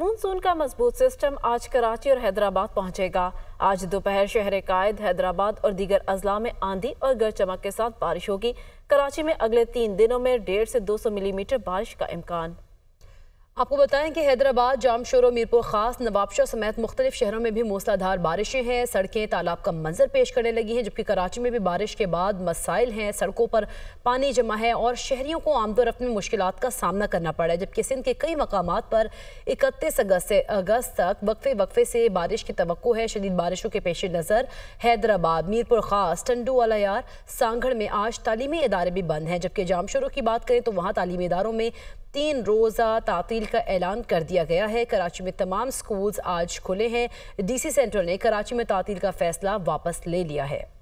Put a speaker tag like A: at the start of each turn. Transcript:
A: monsoon का मजबूत system आज कराची और हैदराबाद पहुंचेगा आज दोपहर शहर कायद हैदराबाद और दीगर अजला में आंधी और गर चमक के साथ बारिश होगी कराची में अगले तीन दिनों में डेढ़ से 200 मिलीमीटर बारिश का इम्कान आपको बताएं कि हैदराबाद
B: जामशोर और मीरपुर खास नवाबशाह समेत मुख्तलिफ शहरों में भी मूसलाधार बारिशें हैं सड़कें तालाब का मंजर पेश करने लगी हैं जबकि कराची में भी बारिश के बाद मसाइल हैं सड़कों पर पानी जमा है और शहरियों को आमदोरफ्त में मुश्किल का सामना करना पड़ा है जबकि सिंध के कई मकाम पर इकतीस अगस्त से अगस्त तक वक्फे वक्फे से बारिश की तो है शदीद बारिशों के पेश नज़र हैदराबाद मीरपुर खास टंडू यार सांगड़ में आज तालीमी इदारे भी बंद हैं जबकि जामशोरों की बात करें तो वहाँ तालीमी इदारों में तीन रोज़ा तातील का ऐलान कर दिया गया है कराची में तमाम स्कूल्स आज खुले हैं डीसी सेंटर ने कराची में तातील का फैसला वापस ले लिया है